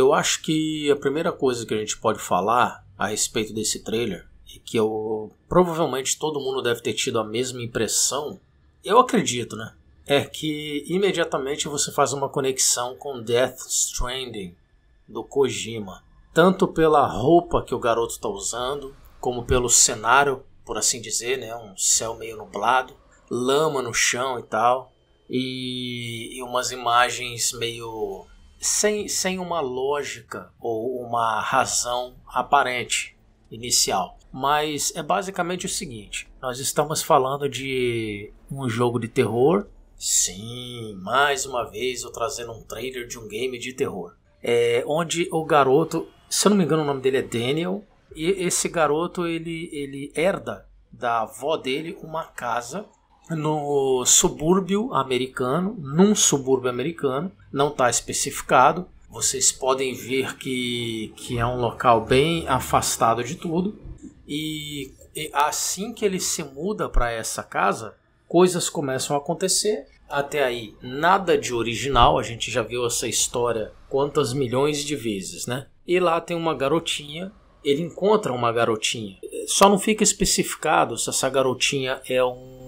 Eu acho que a primeira coisa que a gente pode falar a respeito desse trailer e que eu provavelmente todo mundo deve ter tido a mesma impressão, eu acredito, né? É que imediatamente você faz uma conexão com Death Stranding do Kojima, tanto pela roupa que o garoto está usando, como pelo cenário, por assim dizer, né? Um céu meio nublado, lama no chão e tal, e, e umas imagens meio sem, sem uma lógica ou uma razão aparente inicial. Mas é basicamente o seguinte: nós estamos falando de um jogo de terror. Sim, mais uma vez eu trazendo um trailer de um game de terror. É, onde o garoto, se eu não me engano o nome dele é Daniel, e esse garoto ele, ele herda da avó dele uma casa no subúrbio americano, num subúrbio americano, não está especificado. Vocês podem ver que, que é um local bem afastado de tudo. E, e assim que ele se muda para essa casa, coisas começam a acontecer. Até aí, nada de original, a gente já viu essa história quantas milhões de vezes, né? E lá tem uma garotinha, ele encontra uma garotinha. Só não fica especificado se essa garotinha é um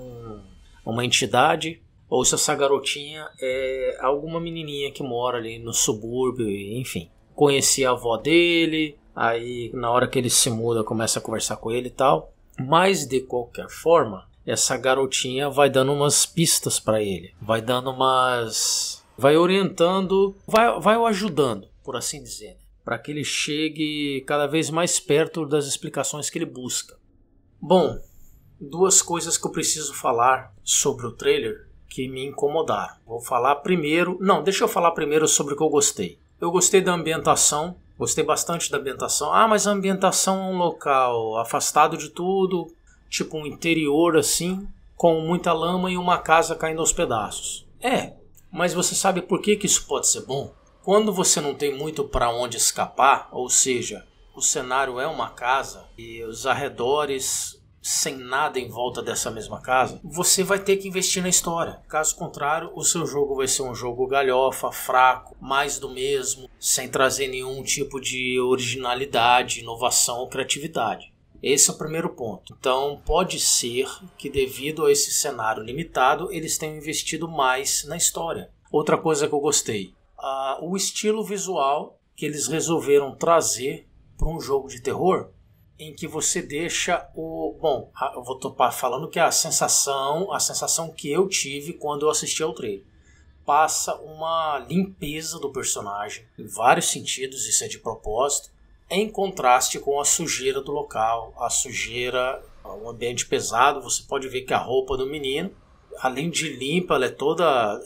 uma entidade, ou se essa garotinha é alguma menininha que mora ali no subúrbio, enfim. Conheci a avó dele, aí na hora que ele se muda começa a conversar com ele e tal. Mas de qualquer forma, essa garotinha vai dando umas pistas para ele, vai dando umas. vai orientando, vai, vai o ajudando, por assim dizer, para que ele chegue cada vez mais perto das explicações que ele busca. Bom, duas coisas que eu preciso falar sobre o trailer que me incomodaram. Vou falar primeiro. Não, deixa eu falar primeiro sobre o que eu gostei. Eu gostei da ambientação, gostei bastante da ambientação. Ah, mas a ambientação é um local afastado de tudo, tipo um interior assim, com muita lama e uma casa caindo aos pedaços. É, mas você sabe por que, que isso pode ser bom? Quando você não tem muito para onde escapar, ou seja, o cenário é uma casa e os arredores sem nada em volta dessa mesma casa, você vai ter que investir na história. Caso contrário, o seu jogo vai ser um jogo galhofa, fraco, mais do mesmo, sem trazer nenhum tipo de originalidade, inovação ou criatividade. Esse é o primeiro ponto. Então, pode ser que, devido a esse cenário limitado, eles tenham investido mais na história. Outra coisa que eu gostei: uh, o estilo visual que eles resolveram trazer para um jogo de terror em que você deixa o bom eu vou topar falando que a sensação a sensação que eu tive quando eu assisti ao trailer passa uma limpeza do personagem em vários sentidos isso é de propósito em contraste com a sujeira do local a sujeira um ambiente pesado você pode ver que a roupa do menino além de limpa ela é toda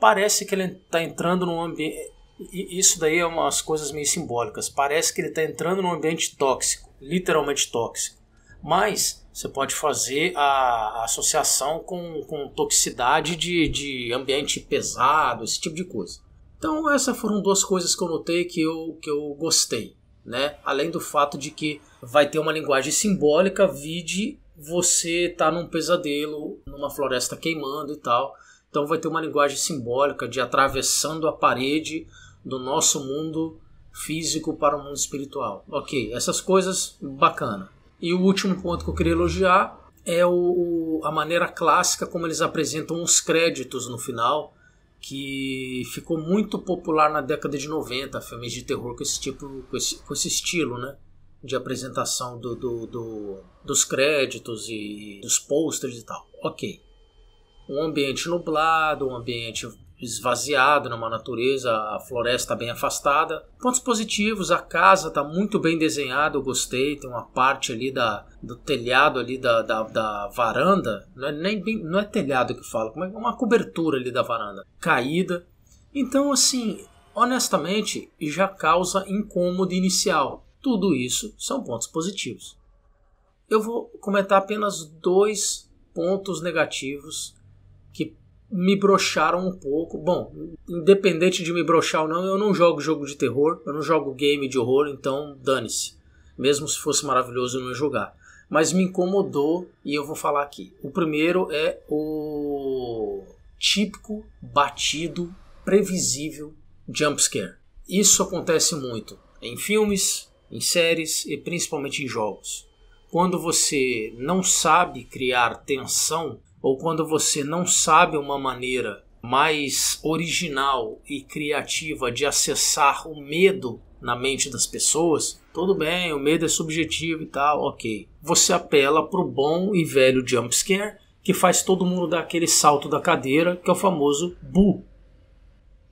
parece que ele está entrando num ambiente isso daí é umas coisas meio simbólicas. Parece que ele está entrando num ambiente tóxico, literalmente tóxico. Mas você pode fazer a, associação com, com toxicidade de, de ambiente pesado, esse tipo de coisa. Então essas foram duas coisas que eu notei que eu, que eu gostei. Né? Além do fato de que vai ter uma linguagem simbólica, vide você tá num pesadelo, numa floresta queimando e tal. Então vai ter uma linguagem simbólica de atravessando a parede do nosso mundo físico para o mundo espiritual. Ok, essas coisas, bacana. E o último ponto que eu queria elogiar é o, a maneira clássica como eles apresentam os créditos no final, que ficou muito popular na década de 90, filmes de terror com esse tipo, com esse, com esse estilo, né? De apresentação do, do, do, dos créditos e dos posters e tal. Ok. Um ambiente nublado, um ambiente esvaziado, numa natureza, a floresta bem afastada. Pontos positivos, a casa está muito bem desenhada, eu gostei, tem uma parte ali da, do telhado ali da, da, da varanda, não é, nem bem, não é telhado que fala, como é uma cobertura ali da varanda, caída. Então, assim, honestamente, já causa incômodo inicial. Tudo isso são pontos positivos. Eu vou comentar apenas dois pontos negativos me broxaram um pouco. Bom, independente de me broxar ou não, eu não jogo jogo de terror, eu não jogo game de horror, então dane-se. Mesmo se fosse maravilhoso, eu não ia jogar. Mas me incomodou e eu vou falar aqui. O primeiro é o típico, batido, previsível jumpscare. Isso acontece muito em filmes, em séries e principalmente em jogos. Quando você não sabe criar tensão ou quando você não sabe uma maneira mais original e criativa de acessar o medo na mente das pessoas, tudo bem, o medo é subjetivo e tal, ok. Você apela para o bom e velho jumpscare que faz todo mundo dar aquele salto da cadeira, que é o famoso bu.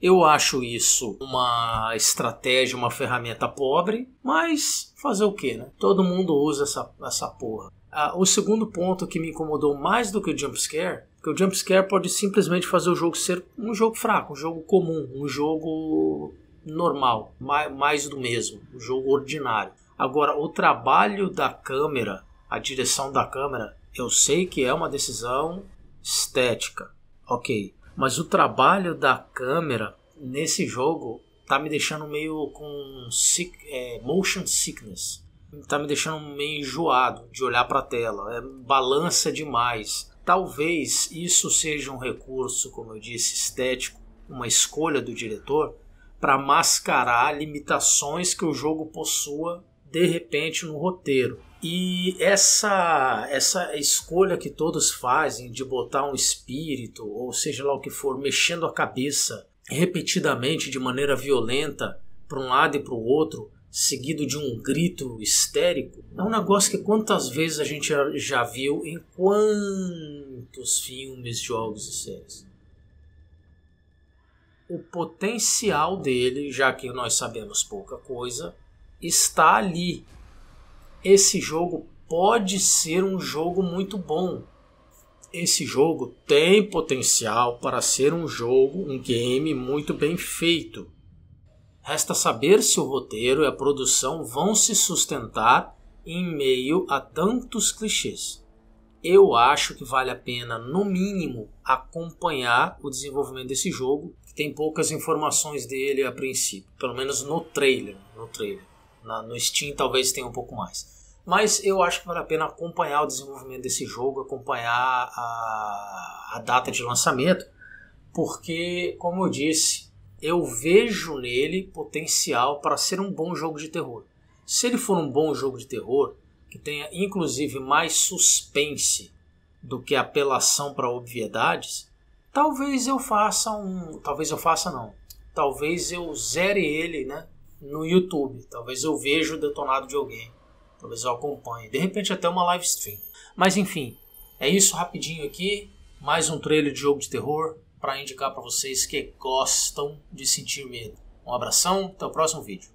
Eu acho isso uma estratégia, uma ferramenta pobre, mas fazer o que, né? Todo mundo usa essa, essa porra. Ah, o segundo ponto que me incomodou mais do que o jumpscare que o jumpscare pode simplesmente fazer o jogo ser um jogo fraco, um jogo comum, um jogo normal, mais do mesmo, um jogo ordinário. Agora, o trabalho da câmera, a direção da câmera, eu sei que é uma decisão estética, ok. Mas o trabalho da câmera nesse jogo tá me deixando meio com sick, é, motion sickness. Tá me deixando meio enjoado de olhar para a tela. É, balança demais. Talvez isso seja um recurso, como eu disse, estético, uma escolha do diretor para mascarar limitações que o jogo possua de repente no roteiro. E essa, essa escolha que todos fazem de botar um espírito, ou seja lá o que for, mexendo a cabeça repetidamente de maneira violenta para um lado e para o outro, seguido de um grito histérico, é um negócio que quantas vezes a gente já viu em quantos filmes, jogos e séries. O potencial dele, já que nós sabemos pouca coisa, está ali esse jogo pode ser um jogo muito bom. Esse jogo tem potencial para ser um jogo, um game muito bem feito. Resta saber se o roteiro e a produção vão se sustentar em meio a tantos clichês eu acho que vale a pena, no mínimo, acompanhar o desenvolvimento desse jogo, que tem poucas informações dele a princípio, pelo menos no trailer. No trailer na, no Steam talvez tenha um pouco mais. Mas eu acho que vale a pena acompanhar o desenvolvimento desse jogo, acompanhar a, a data de lançamento, porque, como eu disse, eu vejo nele potencial para ser um bom jogo de terror. Se ele for um bom jogo de terror, que tenha inclusive mais suspense do que apelação para obviedades, talvez eu faça um, talvez eu faça não. Talvez eu zere ele, né? no YouTube. Talvez eu veja o detonado de alguém. Talvez eu acompanhe. De repente até uma live stream. Mas enfim, é isso rapidinho aqui. Mais um trailer de jogo de terror para indicar para vocês que gostam de sentir medo. Um abração, até o próximo vídeo.